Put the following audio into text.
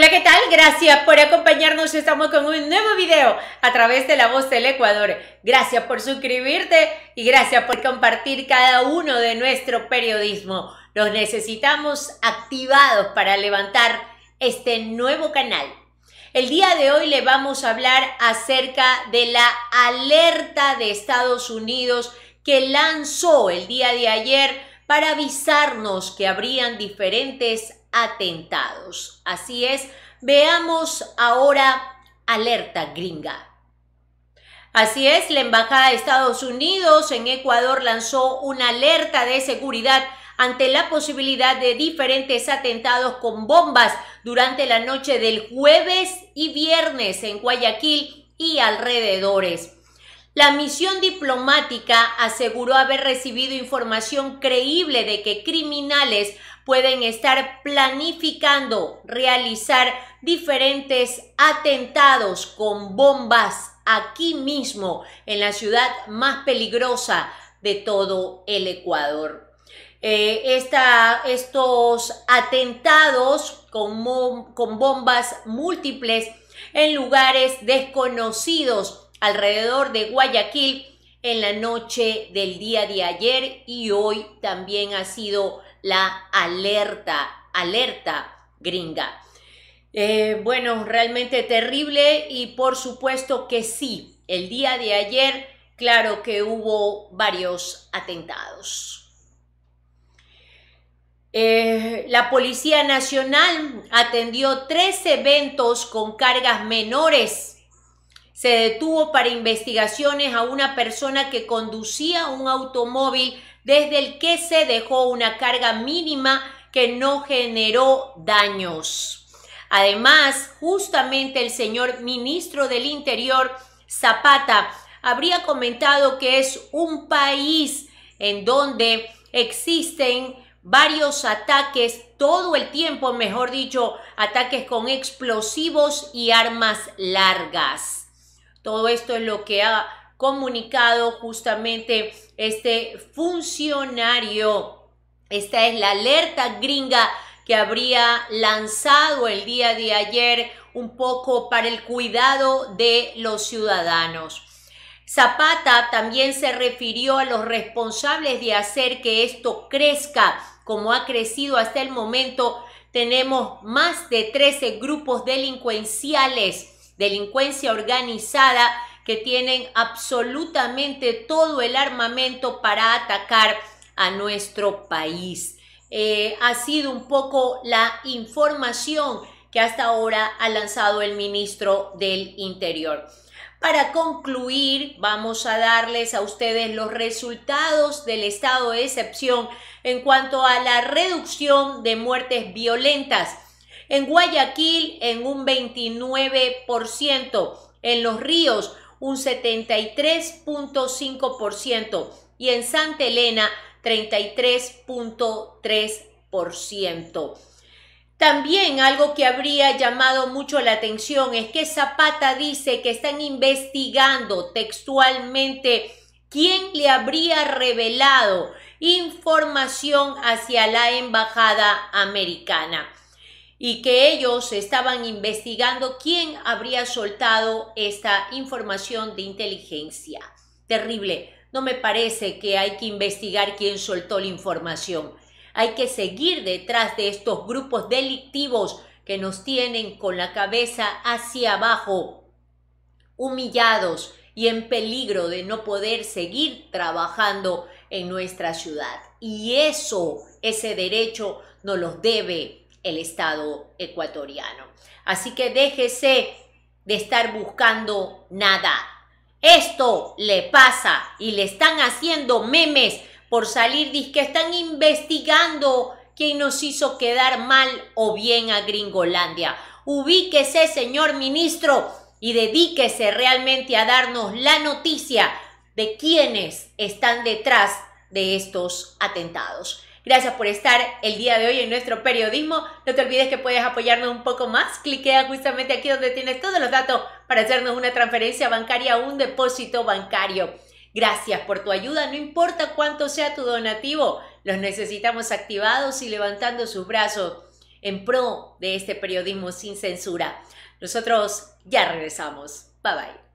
Hola, ¿qué tal? Gracias por acompañarnos. Estamos con un nuevo video a través de La Voz del Ecuador. Gracias por suscribirte y gracias por compartir cada uno de nuestro periodismo. Los necesitamos activados para levantar este nuevo canal. El día de hoy le vamos a hablar acerca de la alerta de Estados Unidos que lanzó el día de ayer para avisarnos que habrían diferentes atentados. Así es, veamos ahora alerta gringa. Así es, la Embajada de Estados Unidos en Ecuador lanzó una alerta de seguridad ante la posibilidad de diferentes atentados con bombas durante la noche del jueves y viernes en Guayaquil y alrededores. La misión diplomática aseguró haber recibido información creíble de que criminales pueden estar planificando realizar diferentes atentados con bombas aquí mismo, en la ciudad más peligrosa de todo el Ecuador. Eh, estos atentados con bombas múltiples en lugares desconocidos alrededor de Guayaquil en la noche del día de ayer y hoy también ha sido la alerta, alerta gringa. Eh, bueno, realmente terrible y por supuesto que sí, el día de ayer, claro que hubo varios atentados. Eh, la Policía Nacional atendió tres eventos con cargas menores se detuvo para investigaciones a una persona que conducía un automóvil desde el que se dejó una carga mínima que no generó daños. Además, justamente el señor ministro del Interior, Zapata, habría comentado que es un país en donde existen varios ataques todo el tiempo, mejor dicho, ataques con explosivos y armas largas. Todo esto es lo que ha comunicado justamente este funcionario. Esta es la alerta gringa que habría lanzado el día de ayer un poco para el cuidado de los ciudadanos. Zapata también se refirió a los responsables de hacer que esto crezca como ha crecido hasta el momento. Tenemos más de 13 grupos delincuenciales delincuencia organizada que tienen absolutamente todo el armamento para atacar a nuestro país. Eh, ha sido un poco la información que hasta ahora ha lanzado el ministro del Interior. Para concluir, vamos a darles a ustedes los resultados del estado de excepción en cuanto a la reducción de muertes violentas en Guayaquil, en un 29%. En Los Ríos, un 73.5%. Y en Santa Elena, 33.3%. También algo que habría llamado mucho la atención es que Zapata dice que están investigando textualmente quién le habría revelado información hacia la embajada americana y que ellos estaban investigando quién habría soltado esta información de inteligencia. Terrible. No me parece que hay que investigar quién soltó la información. Hay que seguir detrás de estos grupos delictivos que nos tienen con la cabeza hacia abajo, humillados y en peligro de no poder seguir trabajando en nuestra ciudad. Y eso, ese derecho, nos los debe el Estado ecuatoriano. Así que déjese de estar buscando nada. Esto le pasa y le están haciendo memes por salir, que están investigando quién nos hizo quedar mal o bien a Gringolandia. Ubíquese, señor ministro, y dedíquese realmente a darnos la noticia de quiénes están detrás de estos atentados. Gracias por estar el día de hoy en nuestro periodismo. No te olvides que puedes apoyarnos un poco más. Cliquea justamente aquí donde tienes todos los datos para hacernos una transferencia bancaria o un depósito bancario. Gracias por tu ayuda, no importa cuánto sea tu donativo, los necesitamos activados y levantando sus brazos en pro de este periodismo sin censura. Nosotros ya regresamos. Bye bye.